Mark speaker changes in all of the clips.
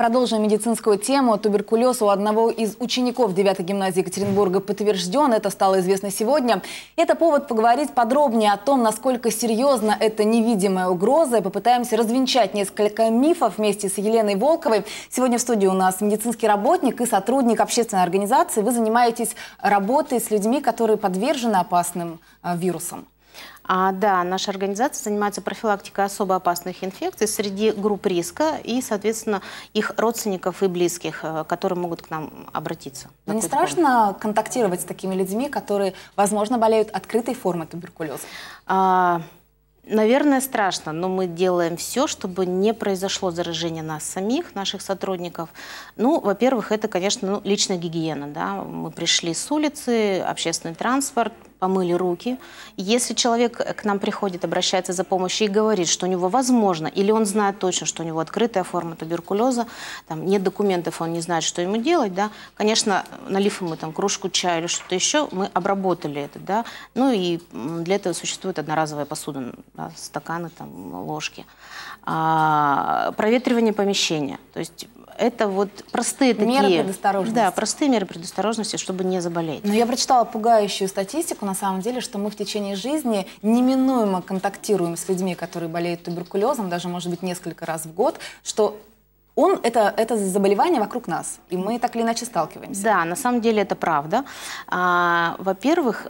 Speaker 1: Продолжим медицинскую тему. Туберкулез у одного из учеников 9 гимназии Екатеринбурга подтвержден. Это стало известно сегодня. Это повод поговорить подробнее о том, насколько серьезна эта невидимая угроза. И попытаемся развенчать несколько мифов вместе с Еленой Волковой. Сегодня в студии у нас медицинский работник и сотрудник общественной организации. Вы занимаетесь работой с людьми, которые подвержены опасным э, вирусам. А, да, наша
Speaker 2: организация занимается профилактикой особо опасных инфекций среди групп риска и, соответственно, их родственников и близких, э, которые могут к нам обратиться. Но не
Speaker 1: страшно форме. контактировать с такими людьми, которые, возможно, болеют открытой формой туберкулеза? А,
Speaker 2: Наверное, страшно, но мы делаем все, чтобы не произошло заражение нас самих, наших сотрудников. Ну, во-первых, это, конечно, ну, личная гигиена. Да? Мы пришли с улицы, общественный транспорт, помыли руки. Если человек к нам приходит, обращается за помощью и говорит, что у него возможно, или он знает точно, что у него открытая форма туберкулеза, там нет документов, он не знает, что ему делать, да, конечно, налив ему там кружку чая или что-то еще, мы обработали это, да, ну и для этого существует одноразовая посуда, да, стаканы, там, ложки. А, проветривание помещения, то есть это вот простые меры такие... Меры предосторожности. Да, простые меры предосторожности, чтобы не заболеть.
Speaker 1: Но я прочитала пугающую статистику, на самом деле, что мы в течение жизни неминуемо контактируем с людьми, которые болеют туберкулезом, даже, может быть, несколько раз в год, что он это, это заболевание вокруг нас, и мы так или иначе сталкиваемся. Да, на самом деле это правда.
Speaker 2: А, во-первых,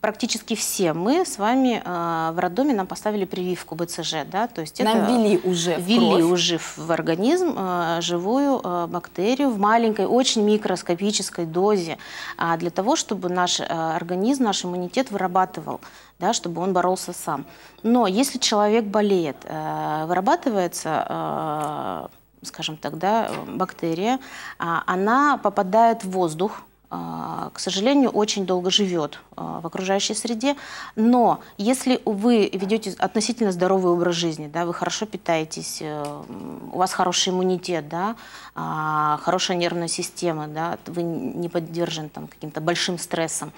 Speaker 2: практически все мы с вами а, в роддоме нам поставили прививку БЦЖ, да, то есть нам это... ввели уже в кровь. уже в организм а, живую а, бактерию в маленькой, очень микроскопической дозе, а, для того, чтобы наш а, организм, наш иммунитет вырабатывал да, чтобы он боролся сам. Но если человек болеет, э, вырабатывается э, скажем так, да, бактерия, а, она попадает в воздух, а, к сожалению, очень долго живет а, в окружающей среде. Но если вы ведете относительно здоровый образ жизни, да, вы хорошо питаетесь, э, у вас хороший иммунитет, да, хорошая нервная система, да, вы не поддержан там, каким-то большим стрессом,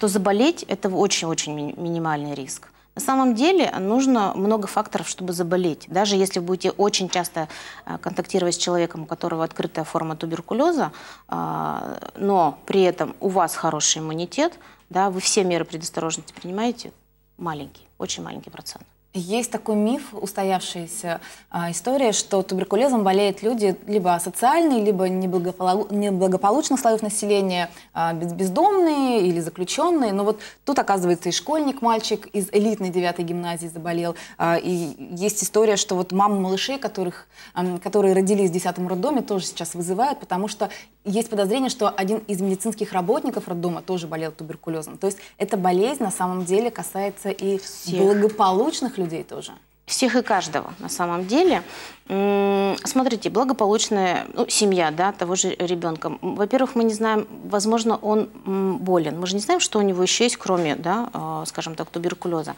Speaker 2: то заболеть – это очень-очень минимальный риск. На самом деле нужно много факторов, чтобы заболеть. Даже если будете очень часто э, контактировать с человеком, у которого открытая форма туберкулеза, э, но при этом у вас хороший иммунитет, да, вы все меры предосторожности принимаете, маленький, очень маленький процент.
Speaker 1: Есть такой миф, устоявшаяся а, история, что туберкулезом болеют люди либо асоциальные, либо неблагополу... неблагополучных слоев населения, а, бездомные или заключенные. Но вот тут, оказывается, и школьник, мальчик из элитной девятой гимназии заболел. А, и есть история, что вот мамы малышей, которых, которые родились в десятом роддоме, тоже сейчас вызывают, потому что есть подозрение, что один из медицинских работников роддома тоже болел туберкулезом. То есть эта болезнь на самом деле касается и Всех. благополучных людей, людей тоже?
Speaker 2: Всех и каждого, на самом деле. Смотрите, благополучная ну, семья да, того же ребенка. Во-первых, мы не знаем, возможно, он болен. Мы же не знаем, что у него еще есть, кроме, да, э, скажем так, туберкулеза.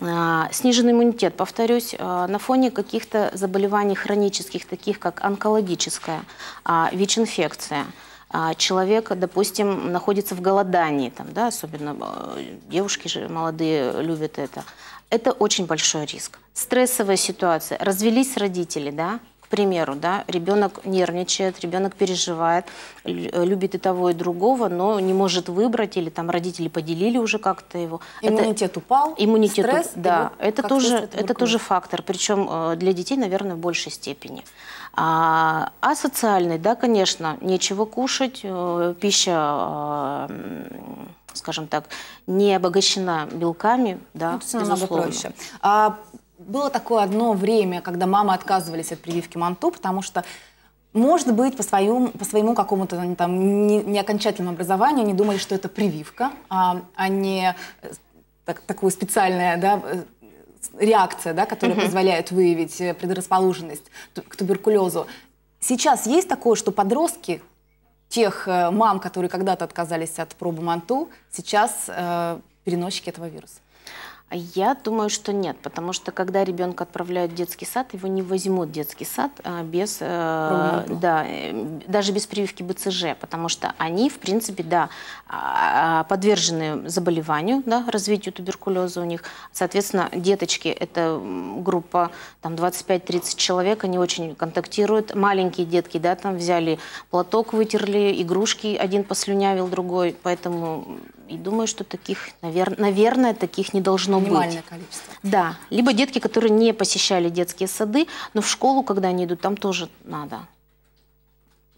Speaker 2: Э, Сниженный иммунитет, повторюсь, э, на фоне каких-то заболеваний хронических, таких как онкологическая, а, ВИЧ-инфекция – а человек, допустим, находится в голодании, там, да, особенно э, девушки же молодые любят это, это очень большой риск. Стрессовая ситуация, развелись родители, да, примеру, да, ребенок нервничает, ребенок переживает, э, любит и того, и другого, но не может выбрать, или там родители поделили уже как-то его. Иммунитет это, упал, иммунитет, стресс. Да, это, тоже, это, тоже фактор, причем э, для детей, наверное, в большей степени. А, а социальный, да, конечно, нечего кушать, э, пища скажем так, не обогащена белками, да, ну, безусловно. проще.
Speaker 1: А было такое одно время, когда мамы отказывались от прививки манту, потому что может быть, по своему, по своему какому-то там не, не окончательному образованию они думали, что это прививка, а, а не э, так, такое специальное, да, э, реакция, да, которая угу. позволяет выявить э, предрасположенность к туберкулезу. Сейчас есть такое, что подростки тех мам, которые когда-то отказались от пробы манту, сейчас э, переносчики этого вируса? Я думаю, что нет,
Speaker 2: потому что когда ребенка отправляют в детский сад, его не возьмут в детский сад а без, э, да, э, даже без прививки БЦЖ, потому что они, в принципе, да, а, а, подвержены заболеванию, да, развитию туберкулеза у них. Соответственно, деточки, это группа там 25-30 человек, они очень контактируют. Маленькие детки, да, там взяли платок, вытерли, игрушки, один послюнявил, другой, поэтому и думаю, что таких, навер... наверное, таких не должно Минимальное быть. количество. Да. Либо детки, которые не посещали детские сады, но в школу, когда они идут, там тоже надо.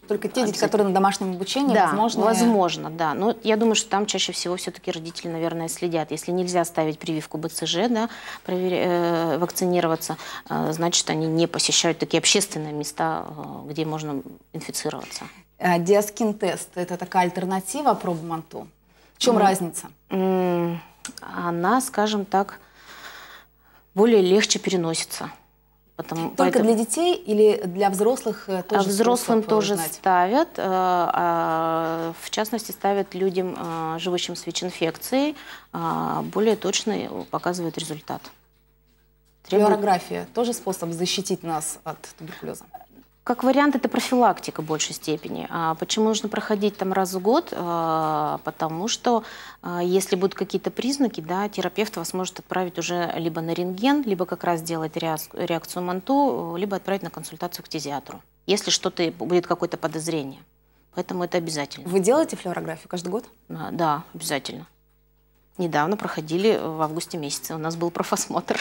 Speaker 1: Только те дети, которые на домашнем обучении, да, возможно. Возможно,
Speaker 2: да. Но я думаю, что там чаще всего все-таки родители, наверное, следят. Если нельзя ставить прививку БЦЖ, да, провер... э, вакцинироваться, э, значит, они не посещают такие общественные места, э, где можно инфицироваться.
Speaker 1: Э, диаскин-тест – это такая альтернатива пробу МАНТУ? В чем mm. разница? Mm. Она, скажем так,
Speaker 2: более легче переносится. Потому, Только поэтому... для
Speaker 1: детей или для взрослых э, тоже? А взрослым э, тоже знать? ставят, э,
Speaker 2: а, в частности ставят людям, а, живущим с ВИЧ-инфекцией, а, более точно показывают результат.
Speaker 1: Требует... тоже способ защитить нас от туберкулеза? Как вариант,
Speaker 2: это профилактика в большей степени. А Почему нужно проходить там раз в год? А, потому что а, если будут какие-то признаки, да, терапевт вас может отправить уже либо на рентген, либо как раз сделать реакцию МАНТУ, э, либо отправить на консультацию к тезиатру, если что-то будет какое-то подозрение. Поэтому это обязательно. Вы делаете флюорографию каждый год? А, да, обязательно. Недавно проходили в августе месяце. У нас был профосмотр.